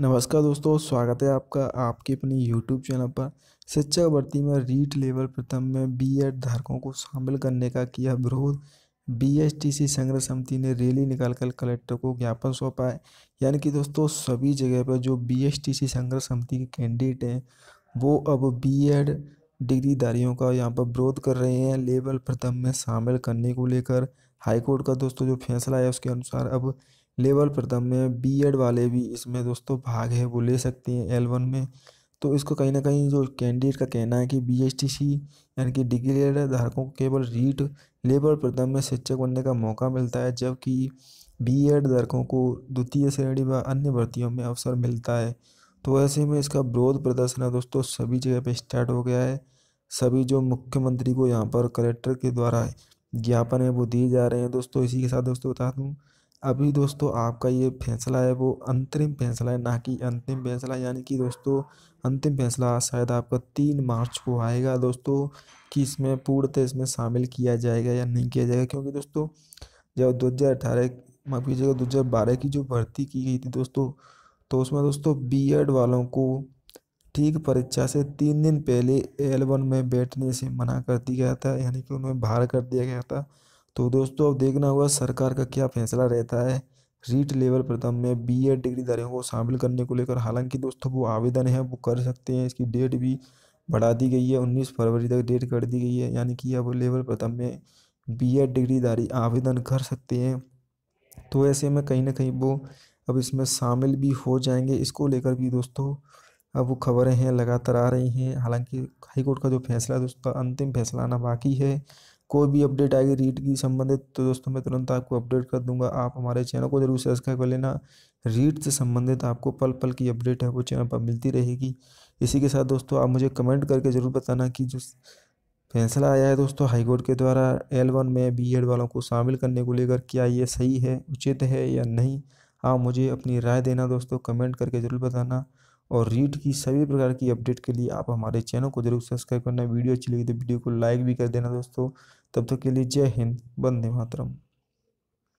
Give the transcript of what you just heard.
नमस्कार दोस्तों स्वागत है आपका आपके अपने यूट्यूब चैनल पर शिक्षक भर्ती में रीट लेवल प्रथम में बीएड धारकों को शामिल करने का किया विरोध सी संग्रह समिति ने रैली निकालकर कलेक्टर को ज्ञापन सौंपा है यानी कि दोस्तों सभी जगह पर जो सी संग्रह समिति के कैंडिडेट हैं वो अब एड डिग्रीधारियों का यहाँ पर विरोध कर रहे हैं लेवल प्रथम में शामिल करने को लेकर हाईकोर्ट का दोस्तों जो फैसला है उसके अनुसार अब लेवल प्रथम में एड वाले भी इसमें दोस्तों भाग है वो ले सकते हैं एल वन में तो इसको कहीं ना कहीं जो कैंडिडेट का कहना है कि बी एस टी सी यानी कि डिग्री धारकों को केवल रीट लेवल प्रथम में शिक्षक बनने का मौका मिलता है जबकि बी एड धारकों को द्वितीय श्रेणी व अन्य भर्तियों में अवसर मिलता है तो ऐसे में इसका विरोध प्रदर्शन है दोस्तों सभी जगह पर स्टार्ट हो गया है सभी जो मुख्यमंत्री को यहाँ पर कलेक्टर के द्वारा ज्ञापन है वो दिए जा रहे हैं दोस्तों इसी के साथ दोस्तों बता दूँ अभी दोस्तों आपका ये फैसला है वो अंतरिम फैसला है ना कि अंतिम फैसला यानी कि दोस्तों अंतिम फैसला शायद आपका तीन मार्च को आएगा दोस्तों कि इसमें पूर्णतः इसमें शामिल किया जाएगा या नहीं किया जाएगा क्योंकि दोस्तों जब दो हज़ार अठारह माफ कीजिएगा दो हज़ार बारह की जो भर्ती की गई थी दोस्तों तो उसमें दोस्तों एड वालों को ठीक परीक्षा से तीन दिन पहले एल वन में बैठने से मना कर दिया गया था यानी कि उन्हें बाहर कर दिया गया था तो दोस्तों अब देखना होगा सरकार का क्या फैसला रहता है रीट लेवल प्रथम में बी एड डिग्रीधारियों को शामिल करने को लेकर हालांकि दोस्तों वो आवेदन है वो कर सकते हैं इसकी डेट भी बढ़ा दी गई है उन्नीस फरवरी तक डेट कर दी गई है यानी कि अब लेवल प्रथम में बी एड डिग्रीधारी आवेदन कर सकते हैं तो ऐसे में कहीं ना कहीं वो अब इसमें शामिल भी हो जाएंगे इसको लेकर भी दोस्तों अब वो खबरें हैं लगातार आ रही हैं हालांकि हाईकोर्ट का जो फैसला है उसका अंतिम फैसला आना बाकी है कोई भी अपडेट आएगी रीट की संबंधित तो दोस्तों मैं तुरंत आपको अपडेट कर दूंगा आप हमारे चैनल को जरूर सब्सक्राइब कर लेना रीट से संबंधित आपको पल पल की अपडेट है वो चैनल पर मिलती रहेगी इसी के साथ दोस्तों आप मुझे कमेंट करके ज़रूर बताना कि जो फैसला आया है दोस्तों हाईकोर्ट के द्वारा एल वन में बी एड वालों को शामिल करने को लेकर क्या ये सही है उचित है या नहीं आप मुझे अपनी राय देना दोस्तों कमेंट करके ज़रूर बताना और रीड की सभी प्रकार की अपडेट के लिए आप हमारे चैनल को जरूर सब्सक्राइब करना वीडियो अच्छी लगी तो वीडियो को लाइक भी कर देना दोस्तों तब तक तो के लिए जय हिंद बंदे मातरम